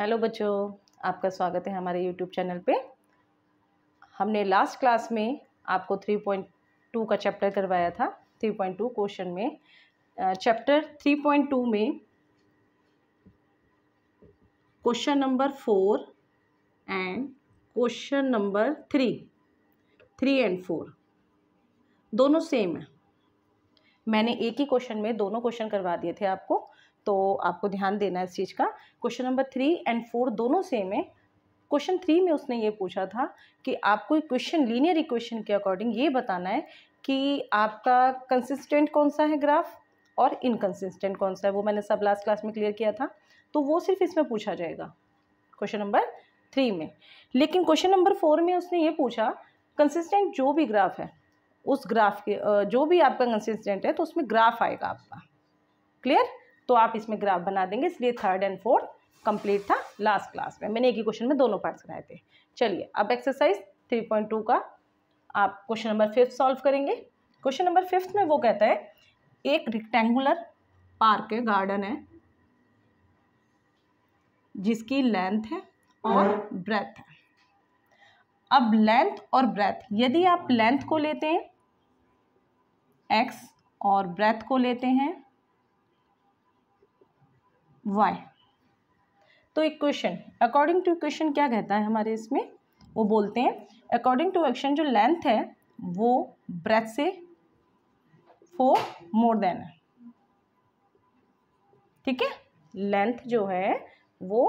hello बच्चों आपका स्वागत है हमारे यूट्यूब चैनल पे हमने लास्ट क्लास में आपको 3.2 का चैप्टर करवाया था 3.2 क्वेश्चन में चैप्टर 3.2 में question number four and question number three three and four दोनों सेम है मैंने एक ही क्वेश्चन में दोनों क्वेश्चन करवा दिए थे आपको तो आपको ध्यान देना है इस चीज़ का question number three and four दोनों सेम है क्वेश्चन थ्री में उसने ये पूछा था कि आपको क्वेश्चन लीनियर इक्वेशन के अकॉर्डिंग ये बताना है कि आपका कंसिस्टेंट कौन सा है ग्राफ और इनकन्सिस्टेंट कौन सा है वो मैंने सब लास्ट क्लास में क्लियर किया था तो वो सिर्फ इसमें पूछा जाएगा क्वेश्चन नंबर थ्री में लेकिन क्वेश्चन नंबर फोर में उसने ये पूछा कंसिस्टेंट जो भी ग्राफ है उस ग्राफ के जो भी आपका कंसिस्टेंट है तो उसमें ग्राफ आएगा आपका क्लियर तो आप इसमें ग्राफ बना देंगे इसलिए थर्ड एंड फोर्थ कंप्लीट था लास्ट क्लास में मैंने एक ही क्वेश्चन में दोनों पार्ट्स कराए थे चलिए अब एक्सरसाइज थ्री पॉइंट टू का आप क्वेश्चन नंबर फिफ्थ सॉल्व करेंगे क्वेश्चन नंबर फिफ्थ में वो कहता है एक रिक्टेंगुलर पार्क है गार्डन है जिसकी लेंथ है और ब्रेथ है अब लेंथ और ब्रेथ यदि आप लेंथ को लेते हैं एक्स और ब्रेथ को लेते हैं वाई तो एक क्वेश्चन अकॉर्डिंग टू क्वेश्चन क्या कहता है हमारे इसमें वो बोलते हैं अकॉर्डिंग टू एक्शन जो लेंथ है वो ब्रेथ से फोर मोर देन है ठीक है लेंथ जो है वो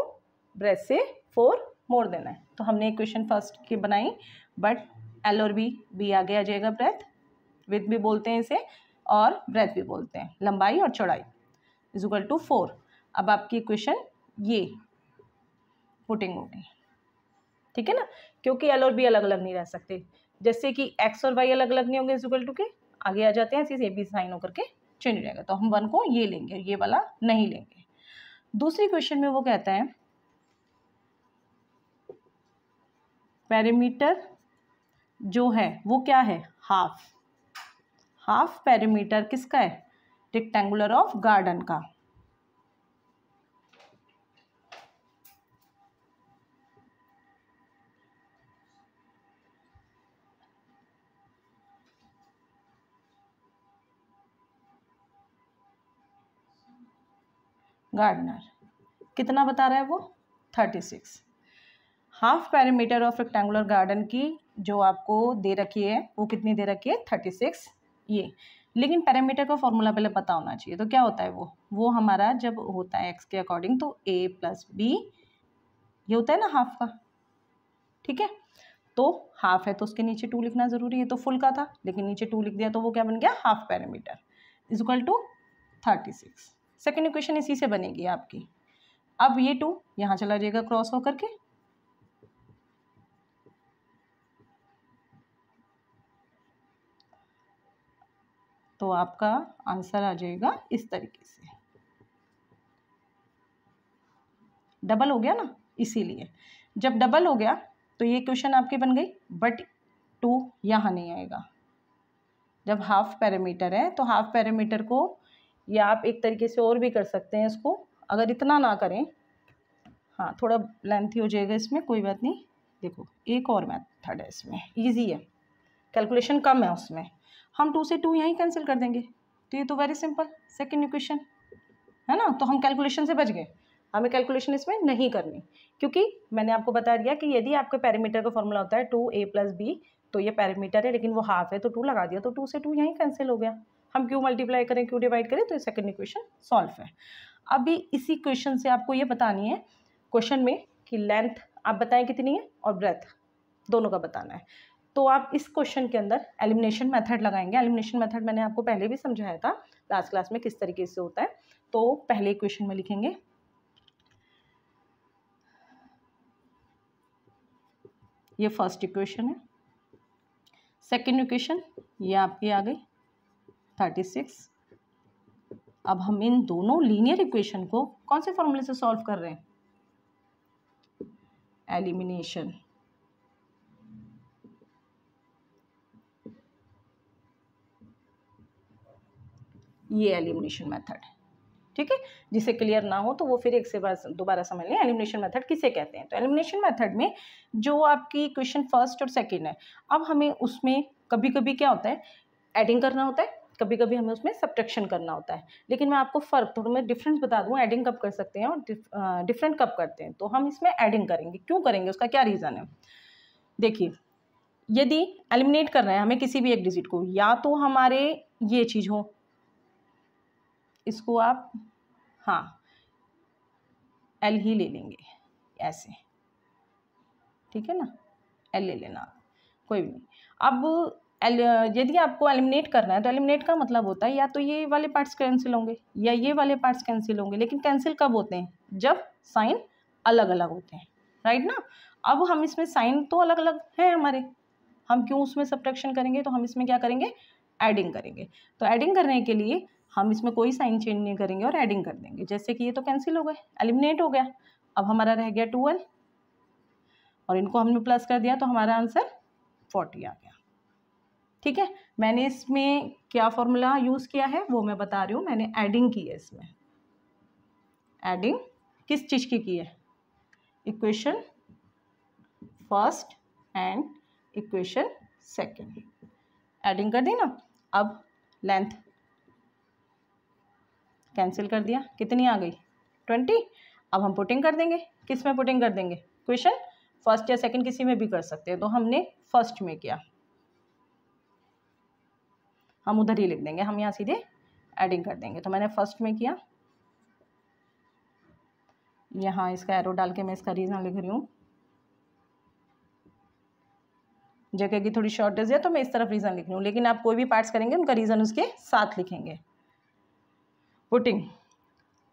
ब्रेथ से फोर मोर देन है तो हमने एक क्वेश्चन फर्स्ट की बनाई बट एल और बी बी आगे आ जाएगा ब्रेथ विथ भी बोलते हैं इसे और ब्रेथ भी बोलते हैं लंबाई और चौड़ाई इज इक्वल टू फोर अब आपकी क्वेश्चन ये वोटिंग होगी ठीक है ना क्योंकि एल और बी अलग अलग नहीं रह सकते जैसे कि एक्स और वाई अलग अलग नहीं होंगे इजिकल टू के आगे आ जाते हैं ऐसे बी साइन होकर के चेंज हो जाएगा तो हम वन को ये लेंगे ये वाला नहीं लेंगे दूसरी क्वेश्चन में वो कहता है पैरामीटर जो है वो क्या है हाफ हाफ पैरामीटर किसका है रेक्टेंगुलर ऑफ गार्डन का गार्डनर कितना बता रहा है वो thirty six half perimeter of rectangular garden की जो आपको दे रखी है वो कितनी दे रखी है थर्टी सिक्स ये लेकिन पैरामीटर का फॉर्मूला पहले पता होना चाहिए तो क्या होता है वो वो हमारा जब होता है एक्स के अकॉर्डिंग तो ए प्लस बी ये होता है ना हाफ का ठीक है तो हाफ है तो उसके नीचे टू लिखना ज़रूरी है तो फुल का था लेकिन नीचे टू लिख दिया तो वो क्या बन गया half perimeter is equal to thirty six second equation इसी से बनेगी आपकी अब ये टू यहाँ चला जाएगा क्रॉस होकर के तो आपका आंसर आ जाएगा इस तरीके से डबल हो गया ना इसीलिए जब डबल हो गया तो ये क्वेश्चन आपकी बन गई बट टू यहाँ नहीं आएगा जब हाफ पैरामीटर है तो हाफ पैरामीटर को या आप एक तरीके से और भी कर सकते हैं इसको अगर इतना ना करें हाँ थोड़ा लेंथी हो जाएगा इसमें कोई बात नहीं देखो एक और मैथड है इसमें ईजी है कैलकुलेशन कम है उसमें हम टू से टू यहीं कैंसिल कर देंगे तो ये तो वेरी सिंपल सेकेंड इक्वेशन है ना तो हम कैलकुलेशन से बच गए हमें कैलकुलेशन इसमें नहीं करनी क्योंकि मैंने आपको बता दिया कि यदि आपके पैरामीटर का फॉर्मूला होता है टू ए प्लस बी तो ये पैरामीटर है लेकिन वो हाफ है तो टू लगा दिया तो टू से टू यहीं कैंसिल हो गया हम क्यों मल्टीप्लाई करें क्यों डिवाइड करें तो ये सेकेंड इक्वेशन सॉल्व है अभी इसी क्वेश्चन से आपको ये बतानी है क्वेश्चन में कि लेंथ आप बताएं कितनी है और ब्रेथ दोनों का बताना है तो आप इस क्वेश्चन के अंदर एलिमिनेशन मेथड लगाएंगे एलिमिनेशन मेथड मैंने आपको पहले भी समझाया था लास्ट क्लास में किस तरीके से होता है तो पहले क्वेश्चन में लिखेंगे ये फर्स्ट इक्वेशन है सेकंड इक्वेशन ये आपकी आ गई थर्टी सिक्स अब हम इन दोनों लीनियर इक्वेशन को कौन से फॉर्मूले से सॉल्व कर रहे हैं एलिमिनेशन ये एलिमिनेशन मेथड ठीक है जिसे क्लियर ना हो तो वो फिर एक से बार दोबारा समझ लें एलिमिनेशन मेथड किसे कहते हैं तो एलिमिनेशन मेथड में जो आपकी इक्वेशन फर्स्ट और सेकंड है अब हमें उसमें कभी कभी क्या होता है एडिंग करना होता है कभी कभी हमें उसमें सब्ट्रैक्शन करना होता है लेकिन मैं आपको फ़र्क थोड़ा मैं डिफरेंस बता दूँ एडिंग कब कर सकते हैं और डिफरेंट कब करते हैं तो हम इसमें एडिंग करेंगे क्यों करेंगे उसका क्या रीज़न है देखिए यदि एलिमिनेट कर रहे हैं हमें किसी भी एक डिजिट को या तो हमारे ये चीज़ हो इसको आप हाँ एल ही ले लेंगे ऐसे ठीक है ना एल ले लेना कोई भी नहीं अब यदि आपको एलिमिनेट करना है तो एलिमिनेट का मतलब होता है या तो ये वाले पार्ट्स कैंसिल होंगे या ये वाले पार्ट्स कैंसिल होंगे लेकिन कैंसिल कब होते हैं जब साइन अलग अलग होते हैं राइट ना अब हम इसमें साइन तो अलग अलग हैं हमारे हम क्यों उसमें सब्ट्रैक्शन करेंगे तो हम इसमें क्या करेंगे एडिंग करेंगे तो एडिंग करने के लिए हम इसमें कोई साइन चेंज नहीं करेंगे और एडिंग कर देंगे जैसे कि ये तो कैंसिल हो गए एलिमिनेट हो गया अब हमारा रह गया ट्वेल्व और इनको हमने प्लस कर दिया तो हमारा आंसर फोर्टी आ गया ठीक है मैंने इसमें क्या फॉर्मूला यूज़ किया है वो मैं बता रही हूँ मैंने एडिंग की है इसमें एडिंग किस चीज़ की की है equation first and equation second adding कर दी ना अब लेंथ कैंसिल कर दिया कितनी आ गई ट्वेंटी अब हम पुटिंग कर देंगे किस में पुटिंग कर देंगे क्वेश्चन फर्स्ट या सेकंड किसी में भी कर सकते हैं तो हमने फर्स्ट में किया हम उधर ही लिख देंगे हम यहाँ सीधे एडिंग कर देंगे तो मैंने फर्स्ट में किया यहाँ इसका एरो डाल के मैं इसका रीज़न लिख रही हूँ जगह की थोड़ी शॉर्टेज है तो मैं इस तरफ रीज़न लिख रही हूँ लेकिन आप कोई भी पार्ट्स करेंगे उनका रीज़न उसके साथ लिखेंगे पुटिंग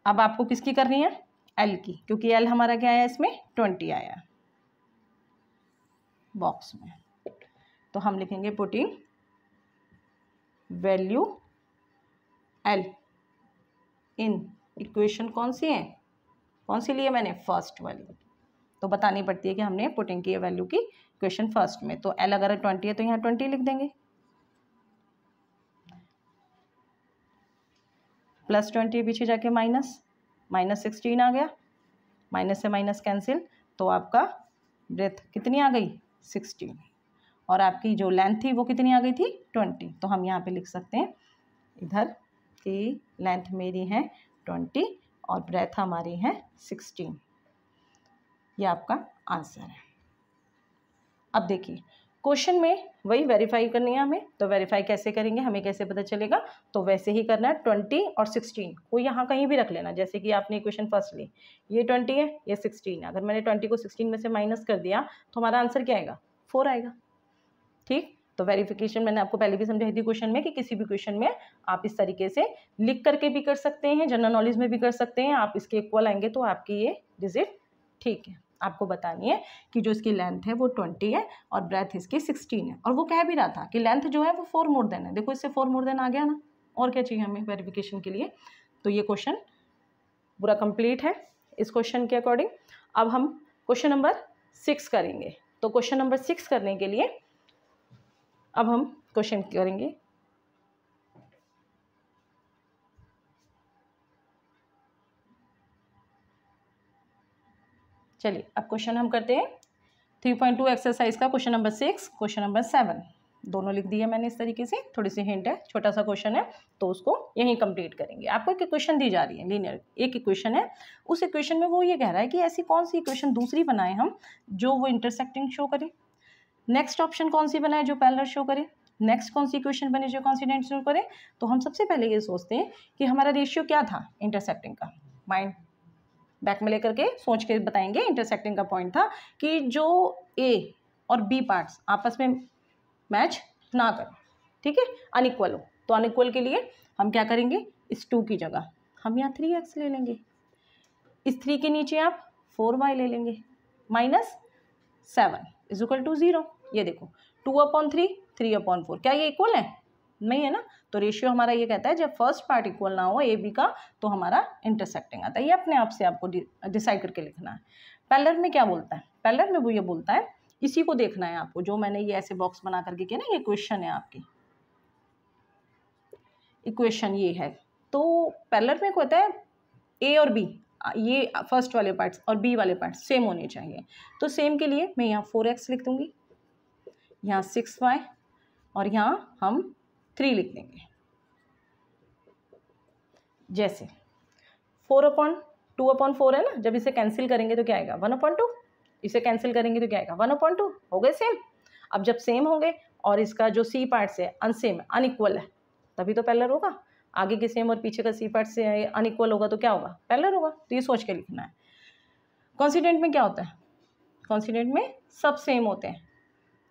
अब आपको किसकी करनी है एल की क्योंकि एल हमारा क्या आया इसमें ट्वेंटी आया बॉक्स में तो हम लिखेंगे putting value L in equation कौन सी है कौन सी ली है मैंने फर्स्ट वाली तो बतानी पड़ती है कि हमने पुटिंग की वैल्यू की इक्वेशन फर्स्ट में तो एल अगर ट्वेंटी है तो यहाँ ट्वेंटी लिख देंगे प्लस ट्वेंटी पीछे जाके माइनस माइनस सिक्सटीन आ गया माइनस से माइनस कैंसिल तो आपका ब्रेथ कितनी आ गई सिक्सटीन और आपकी जो लेंथ थी वो कितनी आ गई थी ट्वेंटी तो हम यहाँ पे लिख सकते हैं इधर की लेंथ मेरी है ट्वेंटी और ब्रेथ हमारी है सिक्सटीन ये आपका आंसर है अब देखिए क्वेश्चन में वही वेरीफाई करनी है हमें तो वेरीफाई कैसे करेंगे हमें कैसे पता चलेगा तो वैसे ही करना है ट्वेंटी और सिक्सटीन को यहाँ कहीं भी रख लेना जैसे कि आपने क्वेश्चन फर्स्ट ली ये ट्वेंटी है ये सिक्सटीन है अगर मैंने ट्वेंटी को सिक्सटीन में से माइनस कर दिया तो हमारा आंसर क्या आएगा फोर आएगा ठीक तो वेरिफिकेशन मैंने आपको पहले भी समझाई थी क्वेश्चन में कि किसी भी क्वेश्चन में आप इस तरीके से लिख करके भी कर सकते हैं जनरल नॉलेज में भी कर सकते हैं आप इसके इक्वल आएंगे तो आपकी ये डिजिट ठीक है आपको बतानी है कि जो इसकी लेंथ है वो ट्वेंटी है और ब्रेथ इसकी सिक्सटीन है और वो कह भी रहा था कि लेंथ जो है वो फोर मोर देन है देखो इससे फोर मोर देन आ गया ना और क्या चाहिए हमें वेरिफिकेशन के लिए तो ये क्वेश्चन पूरा कंप्लीट है इस क्वेश्चन के अकॉर्डिंग अब हम क्वेश्चन नंबर सिक्स करेंगे तो क्वेश्चन नंबर सिक्स करने के लिए अब हम क्वेश्चन करेंगे चलिए अब क्वेश्चन हम करते हैं थ्री पॉइंट टू एक्सरसाइज का question number six question number seven दोनों लिख दिए मैंने इस तरीके से थोड़ी सी हिंट है छोटा सा क्वेश्चन है तो उसको यहीं कंप्लीट करेंगे आपको एक क्वेश्चन दी जा रही है लीनियर एक इक्वेशन है उस इक्वेशन में वो ये कह रहा है कि ऐसी कौन सी इक्वेशन दूसरी बनाए हम जो वो इंटरसेक्टिंग शो करें नेक्स्ट ऑप्शन कौन सी बनाए जो पैलर शो करे नेक्स्ट कौन सी इक्वेशन बने जो कॉन्सिडेंट शो करे तो हम सबसे पहले ये सोचते हैं कि हमारा रेशियो क्या था इंटरसेप्टिंग का माइंड बैक में लेकर के सोच के बताएंगे इंटरसेक्टिंग का पॉइंट था कि जो ए और बी पार्ट्स आपस में मैच ना करें ठीक है अनइक्वल हो तो अनइक्वल के लिए हम क्या करेंगे इस टू की जगह हम यहाँ थ्री एक्स ले लेंगे इस थ्री के नीचे आप फोर वाई ले लेंगे minus seven equal to zero ये देखो two upon three three upon four क्या ये इक्वल है नहीं है ना तो रेशियो हमारा ये कहता है जब फर्स्ट पार्ट इक्वल ना हो ए बी का तो हमारा इंटरसेक्टिंग आता है ये अपने आप से आपको डिसाइड करके लिखना है पैलर में क्या बोलता है पैलर में वो ये बोलता है इसी को देखना है आपको जो मैंने ये ऐसे बॉक्स बना करके किया ना ये क्वेश्चन है आपकी इक्वेशन ये है तो पैलर में कहता है ए और बी ये फर्स्ट वाले पार्ट्स और बी वाले पार्ट्स सेम होने चाहिए तो सेम के लिए मैं यहाँ फोर एक्स लिख दूँगी यहाँ सिक्स वाई और यहाँ हम थ्री लिख देंगे जैसे four upon two upon four है ना जब इसे कैंसिल करेंगे तो क्या आएगा वन अपॉन टू इसे कैंसिल करेंगे तो क्या आएगा वन अपॉन टू हो गए सेम अब जब सेम होंगे और इसका जो सी पार्ट्स है अनसेम अनइक्वल है तभी तो पैलर होगा आगे के सेम और पीछे का सी पार्ट से अनइक्वल होगा तो क्या होगा पैलर होगा तो ये सोच के लिखना है कॉन्सीडेंट में क्या होता है कॉन्सीडेंट में सब सेम होते हैं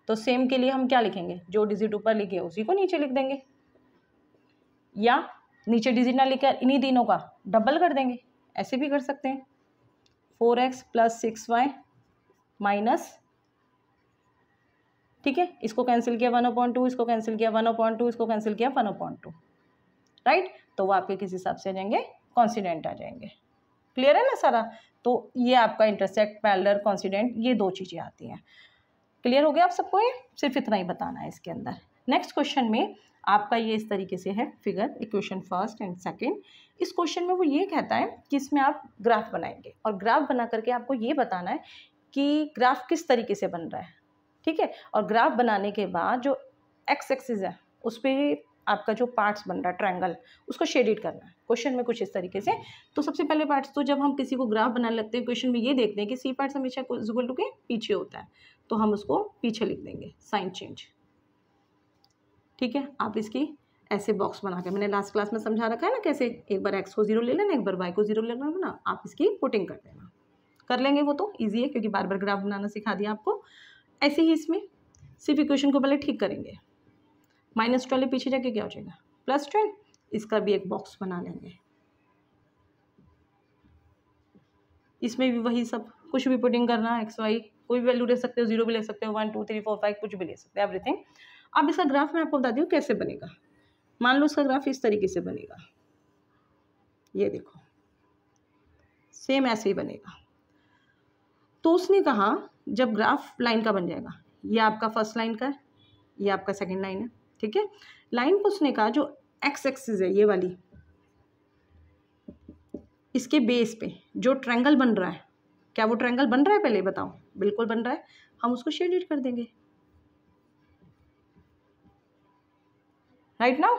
तो सेम के लिए हम क्या लिखेंगे जो डिजिट ऊपर लिखे उसी को नीचे लिख देंगे या नीचे डिजिट ना लिखकर इन्हीं तीनों का डबल कर देंगे ऐसे भी कर सकते हैं four X plus six Y minus ठीक है इसको कैंसिल किया वन ओ पॉइंट टू इसको कैंसिल किया वन ओ पॉइंट टू इसको कैंसिल किया one O point two right तो वो आपके किस हिसाब से आ जाएंगे कॉन्सीडेंट आ जाएंगे क्लियर है ना सारा तो ये आपका इंटरसेक्ट पैलर कॉन्सीडेंट ये दो चीज़ें आती हैं क्लियर हो गया आप सबको ये सिर्फ इतना ही बताना है इसके अंदर नेक्स्ट क्वेश्चन में आपका ये इस तरीके से है figure equation first and second इस क्वेश्चन में वो ये कहता है कि इसमें आप ग्राफ बनाएंगे और ग्राफ बना करके आपको ये बताना है कि ग्राफ किस तरीके से बन रहा है ठीक है और ग्राफ बनाने के बाद जो एक्स एक्सिस है उस पर आपका जो पार्ट्स बन रहा है ट्रायंगल उसको शेडिड करना है क्वेश्चन में कुछ इस तरीके से तो सबसे पहले पार्ट्स तो जब हम किसी को ग्राफ बनाने लगते हैं क्वेश्चन में ये देखते हैं कि सी पार्ट्स हमेशा जुगल टू के पीछे होता है तो हम उसको पीछे लिख देंगे साइन चेंज ठीक है आप इसकी ऐसे बॉक्स बना के मैंने लास्ट क्लास में समझा रखा है ना कैसे एक बार एक्स को जीरो ले लेना एक बार वाई को जीरो ले लेना ना आप इसकी पुटिंग कर देना कर लेंगे वो तो ईजी है क्योंकि बार बार ग्राफ बनाना सिखा दिया आपको ऐसे ही इसमें सिर्फ इक्वेशन को पहले ठीक करेंगे माइनस ट्वेल्व पीछे जाके क्या हो जाएगा प्लस ट्वेल्व इसका भी एक बॉक्स बना लेंगे इसमें भी वही सब कुछ भी पुटिंग करना एक्स वाई कोई भी वैल्यू ले सकते हो जीरो भी ले सकते हो one two three four five कुछ भी ले सकते हो एवरीथिंग अब इसका ग्राफ मैं आपको बता दी कैसे बनेगा मान लो इसका ग्राफ इस तरीके से बनेगा ये देखो सेम ऐसे ही बनेगा तो उसने कहा जब ग्राफ लाइन का बन जाएगा ये आपका फर्स्ट लाइन का है ये आपका सेकेंड लाइन है ठीक है लाइन को उसने कहा जो एक्स एक्सिस है ये वाली इसके बेस पे जो ट्रैंगल बन रहा है क्या वो ट्रैंगल बन रहा है पहले बताओ बिल्कुल बन रहा है हम उसको शेडेड कर देंगे राइट नाउ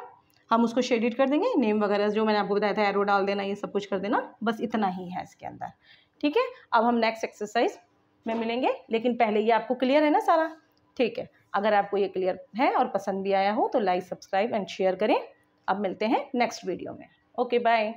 हम उसको शेडिड कर देंगे नेम वगैरह जो मैंने आपको बताया था एरो डाल देना ये सब कुछ कर देना बस इतना ही है इसके अंदर ठीक है अब हम नेक्स्ट एक्सरसाइज में मिलेंगे लेकिन पहले ये आपको क्लियर है ना सारा ठीक है अगर आपको ये क्लियर है और पसंद भी आया हो तो लाइक सब्सक्राइब एंड शेयर करें अब मिलते हैं नेक्स्ट वीडियो में ओके बाय